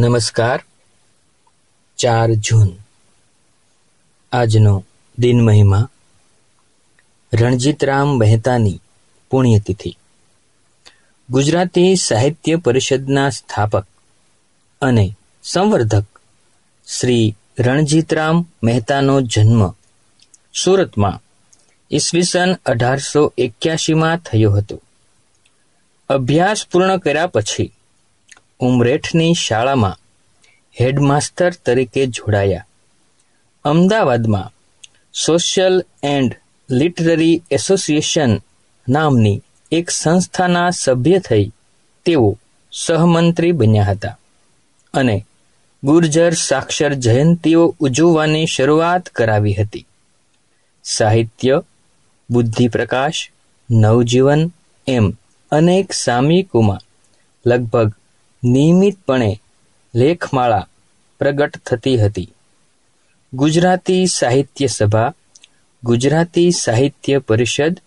નમસ્કાર ચાર જૂન આજનો દિન મહિમા રણજીતરામ મહેતાની પુણ્યતિથિ ગુજરાતી સાહિત્ય પરિષદના સ્થાપક અને સંવર્ધક શ્રી રણજીતરામ મહેતાનો જન્મ સુરતમાં ઈસવીસન અઢારસો એક્યાસીમાં થયો હતો અભ્યાસ પૂર્ણ કર્યા પછી ઉમરેઠની શાળામાં હેડમાસ્ટર તરીકે જોડાયા અમદાવાદમાં સોશિયલ એન્ડ લિટરરી એસોસિએશન નામની એક સંસ્થાના સભ્ય થઈ તેઓ સહમંત્રી બન્યા હતા અને ગુર્જર સાક્ષર જયંતીઓ ઉજવવાની શરૂઆત કરાવી હતી સાહિત્ય બુદ્ધિપ્રકાશ નવજીવન એમ અનેક સામયિકોમાં લગભગ નિયમિતપણે લેખમાળા પ્રગટ થતી હતી ગુજરાતી સાહિત્ય સભા ગુજરાતી સાહિત્ય પરિષદ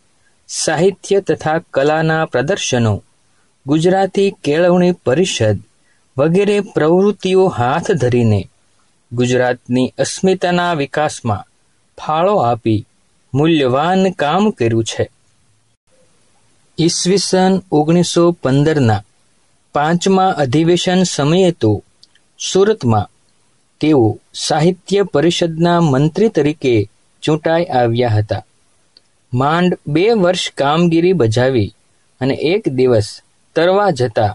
સાહિત્ય તથા કલાના પ્રદર્શનો ગુજરાતી કેળવણી પરિષદ વગેરે પ્રવૃત્તિઓ હાથ ધરીને ગુજરાતની અસ્મિતાના વિકાસમાં ફાળો આપી મૂલ્યવાન કામ કર્યું છે ઈસવીસન ઓગણીસો પંદરના પાંચમા અધિવેશન સમયે તો સુરતમાં તેઓ સાહિત્ય પરિષદના મંત્રી તરીકે ચૂંટાઈ આવ્યા હતા માંડ બે વર્ષ કામગીરી બજાવી અને એક દિવસ તરવા જતા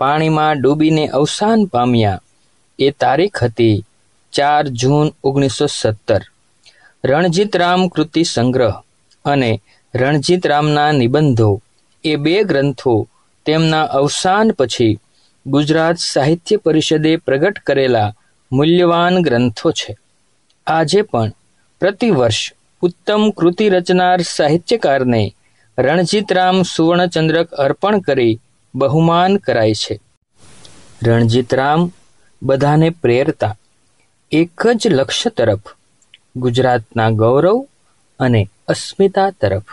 પાણીમાં ડૂબીને અવસાન પામ્યા એ તારીખ હતી ચાર જૂન ઓગણીસો સત્તર રણજીતરામ કૃતિ સંગ્રહ અને રણજીતરામના નિબંધો એ બે ગ્રંથો તેમના અવસાન પછી ગુજરાત સાહિત્ય પરિષદે પ્રગટ કરેલા મૂલ્યવાન ગ્રંથો છે આજે પણ પ્રતિવર્ષ ઉત્તમ કૃતિ રચનાર સાહિત્યકારને રણજીતરામ સુવર્ણચંદ્રક અર્પણ કરી બહુમાન કરાય છે રણજીતરામ બધાને પ્રેરતા એક જ લક્ષ્ય તરફ ગુજરાતના ગૌરવ અને અસ્મિતા તરફ